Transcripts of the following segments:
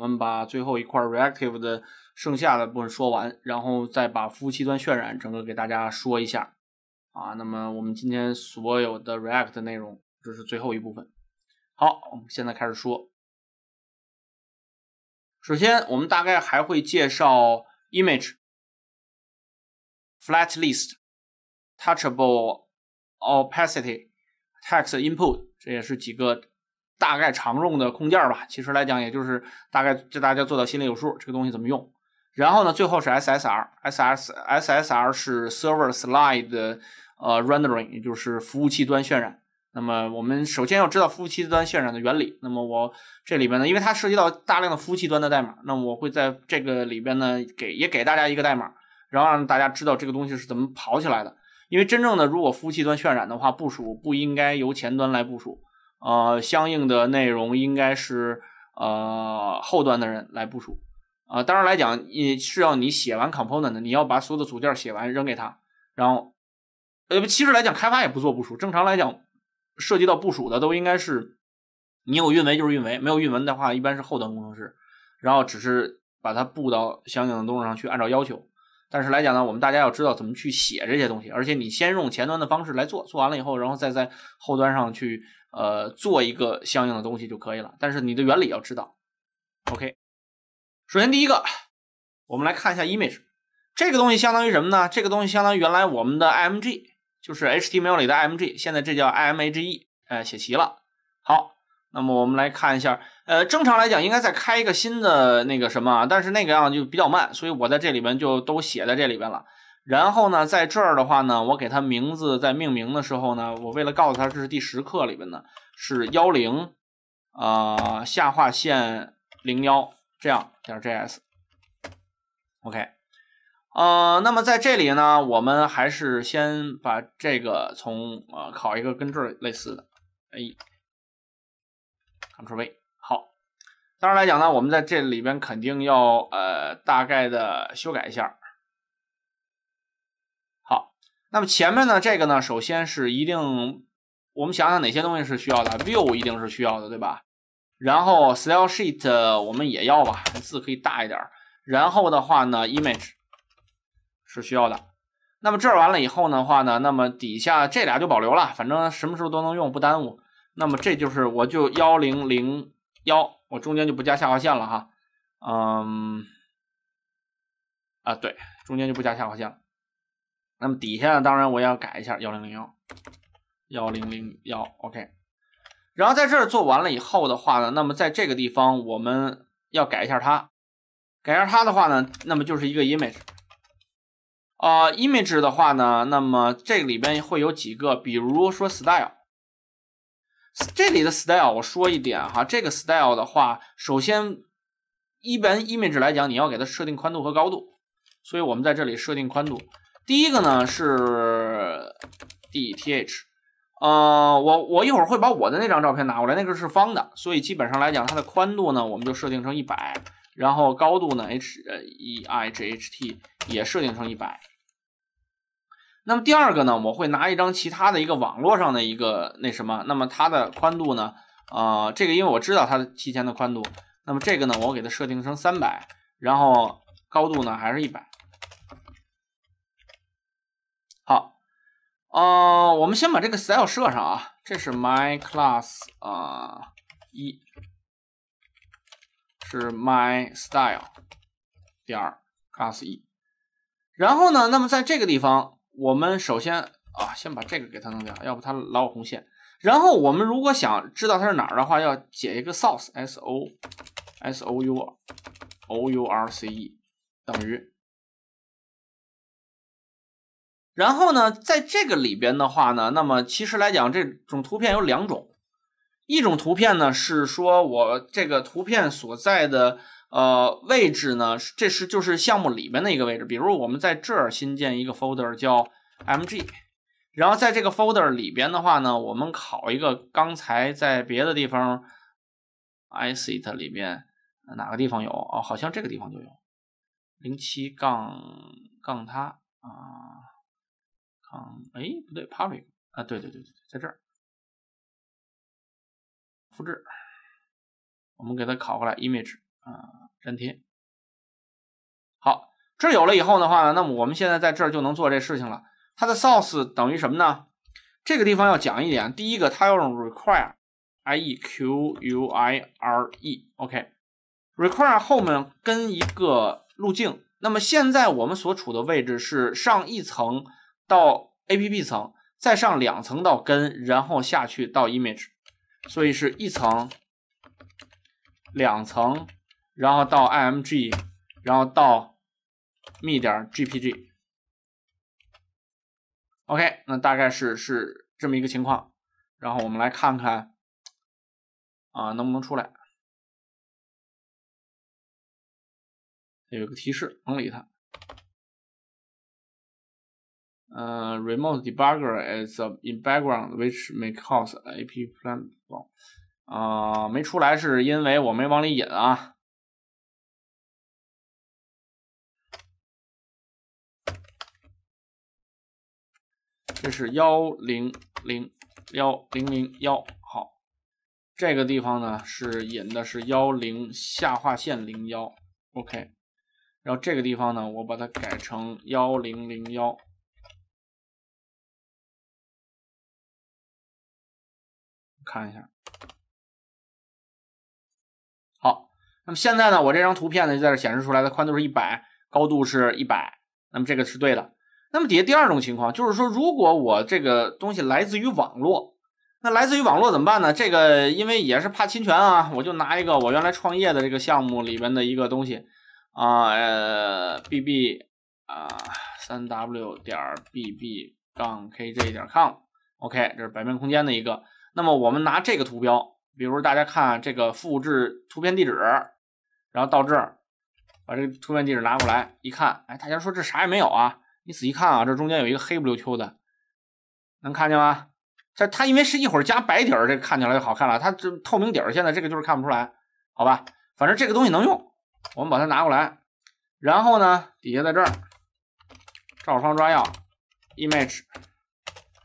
我们把最后一块 reactive 的剩下的部分说完，然后再把服务器端渲染整个给大家说一下啊。那么我们今天所有的 react 内容，这是最后一部分。好，我们现在开始说。首先，我们大概还会介绍 image、flat list、touchable、opacity、text input，这也是几个。大概常用的控件吧，其实来讲也就是大概，这大家做到心里有数，这个东西怎么用。然后呢，最后是 SSR，SS SSR 是 server side 的呃 rendering，也就是服务器端渲染。那么我们首先要知道服务器端渲染的原理。那么我这里边呢，因为它涉及到大量的服务器端的代码，那么我会在这个里边呢给也给大家一个代码，然后让大家知道这个东西是怎么跑起来的。因为真正的如果服务器端渲染的话，部署不应该由前端来部署。呃，相应的内容应该是呃后端的人来部署，啊，当然来讲，你是要你写完 component 的，你要把所有的组件写完扔给他，然后呃，其实来讲开发也不做部署，正常来讲涉及到部署的都应该是你有运维就是运维，没有运维的话一般是后端工程师，然后只是把它布到相应的东西上去，按照要求。但是来讲呢，我们大家要知道怎么去写这些东西，而且你先用前端的方式来做，做完了以后，然后再在后端上去。呃，做一个相应的东西就可以了，但是你的原理要知道。OK，首先第一个，我们来看一下 image 这个东西相当于什么呢？这个东西相当于原来我们的 img 就是 HTML 里的 img，现在这叫 image，呃，写齐了。好，那么我们来看一下，呃，正常来讲应该再开一个新的那个什么，但是那个样就比较慢，所以我在这里边就都写在这里边了。然后呢，在这儿的话呢，我给它名字在命名的时候呢，我为了告诉它这是第十课里边呢是幺零，啊下划线零幺这样点 js，OK，呃，那么在这里呢，我们还是先把这个从啊考一个跟这儿类似的，a c t r l V。好，当然来讲呢，我们在这里边肯定要呃大概的修改一下。那么前面呢，这个呢，首先是一定，我们想想哪些东西是需要的，view 一定是需要的，对吧？然后 style sheet 我们也要吧，字可以大一点。然后的话呢，image 是需要的。那么这儿完了以后的话呢，那么底下这俩就保留了，反正什么时候都能用，不耽误。那么这就是我就幺零零幺，我中间就不加下划线了哈。嗯，啊对，中间就不加下划线。了。那么底下呢，当然我也要改一下幺零零幺，幺零零幺，OK。然后在这儿做完了以后的话呢，那么在这个地方我们要改一下它，改一下它的话呢，那么就是一个 image 啊，image 的话呢，那么这里边会有几个，比如说 style。这里的 style 我说一点哈，这个 style 的话，首先一般 image 来讲，你要给它设定宽度和高度，所以我们在这里设定宽度。第一个呢是 d t h，呃，我我一会儿会把我的那张照片拿过来，那个是方的，所以基本上来讲，它的宽度呢，我们就设定成一百，然后高度呢 h e i g h t 也设定成一百。那么第二个呢，我会拿一张其他的一个网络上的一个那什么，那么它的宽度呢，啊，这个因为我知道它的提前的宽度，那么这个呢，我给它设定成三百，然后高度呢还是一百。呃，我们先把这个 style 设上啊，这是 my class 啊，一是 my style 点 class 一，然后呢，那么在这个地方，我们首先啊，先把这个给它弄掉，要不它老有红线。然后我们如果想知道它是哪儿的话，要解一个 source s o s o u o u r c e 等于。然后呢，在这个里边的话呢，那么其实来讲，这种图片有两种，一种图片呢是说我这个图片所在的呃位置呢，这是就是项目里边的一个位置。比如我们在这儿新建一个 folder 叫 mg，然后在这个 folder 里边的话呢，我们考一个刚才在别的地方 icet 里面哪个地方有哦，好像这个地方就有零七杠杠它。嗯，哎，不对，policy 啊，对对对对对，在这儿，复制，我们给它拷过来，image 啊，粘贴，好，这有了以后的话呢，那么我们现在在这儿就能做这事情了。它的 source 等于什么呢？这个地方要讲一点，第一个，它要用 require，i e q u i r e，ok，require 后面跟一个路径。那么现在我们所处的位置是上一层。到 APP 层，再上两层到根，然后下去到 image，所以是一层、两层，然后到 img，然后到密点 jpg。OK，那大概是是这么一个情况。然后我们来看看，啊，能不能出来？有一个提示，甭理它。呃，remote debugger is in background，which make cause AP p l a n k 啊，没出来是因为我没往里引啊。这是幺零零幺零零幺，好，这个地方呢是引的是幺零下划线零幺，OK。然后这个地方呢，我把它改成幺零零幺。看一下，好，那么现在呢，我这张图片呢在这显示出来的宽度是一百，高度是一百，那么这个是对的。那么底下第二种情况就是说，如果我这个东西来自于网络，那来自于网络怎么办呢？这个因为也是怕侵权啊，我就拿一个我原来创业的这个项目里边的一个东西啊，bb 啊，三 w 点 bb 杠 kj 点 com，OK，这是百变空间的一个。那么我们拿这个图标，比如大家看这个复制图片地址，然后到这儿，把这个图片地址拿过来一看，哎，大家说这啥也没有啊？你仔细看啊，这中间有一个黑不溜秋的，能看见吗？这它因为是一会儿加白底儿，这个看起来就好看了。它这透明底儿，现在这个就是看不出来，好吧？反正这个东西能用，我们把它拿过来，然后呢，底下在这儿，照方抓药，image，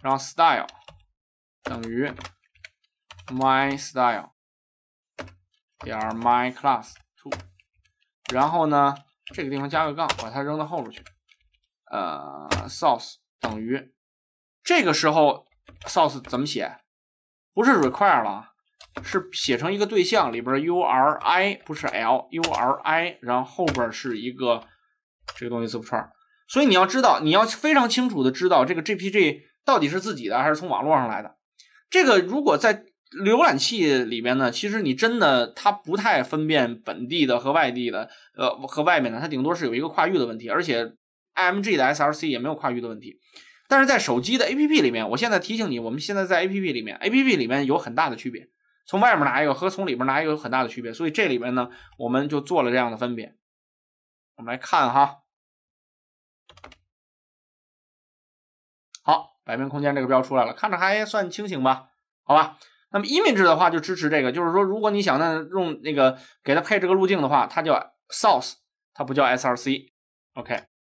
然后 style 等于。my style 点 my class to，然后呢，这个地方加个杠，把它扔到后边去。呃，source 等于，这个时候 source 怎么写？不是 require 了，是写成一个对象里边 URI 不是 L URI，然后后边是一个这个东西字符串。所以你要知道，你要非常清楚的知道这个 JPG 到底是自己的还是从网络上来的。这个如果在浏览器里边呢，其实你真的它不太分辨本地的和外地的，呃，和外面的，它顶多是有一个跨域的问题。而且 IMG 的 SLC 也没有跨域的问题。但是在手机的 APP 里面，我现在提醒你，我们现在在 APP 里面，APP 里面有很大的区别，从外面拿一个和从里面拿一个有很大的区别。所以这里面呢，我们就做了这样的分别。我们来看哈，好，百变空间这个标出来了，看着还算清醒吧？好吧。那么 image 的话就支持这个，就是说，如果你想呢用那个给它配这个路径的话，它叫 source，它不叫 src。OK。